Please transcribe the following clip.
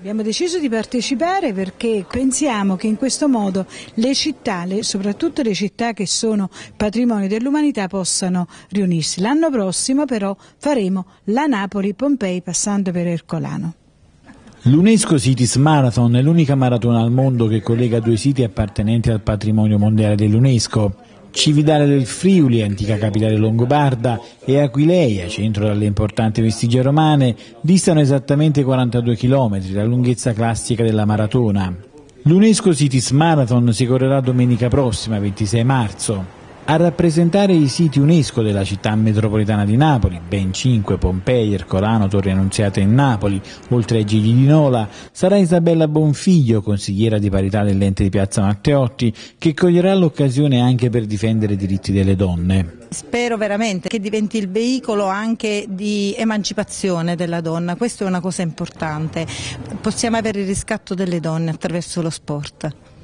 Abbiamo deciso di partecipare perché pensiamo che in questo modo le città, soprattutto le città che sono patrimonio dell'umanità, possano riunirsi. L'anno prossimo però faremo la Napoli-Pompei passando per Ercolano. L'UNESCO Cities Marathon è l'unica maratona al mondo che collega due siti appartenenti al patrimonio mondiale dell'UNESCO. Cividale del Friuli, antica capitale longobarda, e Aquileia, centro delle importanti vestigie romane, distano esattamente 42 km, la lunghezza classica della maratona. L'UNESCO Cities Marathon si correrà domenica prossima, 26 marzo a rappresentare i siti UNESCO della città metropolitana di Napoli, ben 5, Pompei, Ercolano, Torre Annunziata in Napoli, oltre ai Gigli di Nola, sarà Isabella Bonfiglio, consigliera di parità dell'ente di Piazza Matteotti, che coglierà l'occasione anche per difendere i diritti delle donne. Spero veramente che diventi il veicolo anche di emancipazione della donna, questa è una cosa importante. Possiamo avere il riscatto delle donne attraverso lo sport.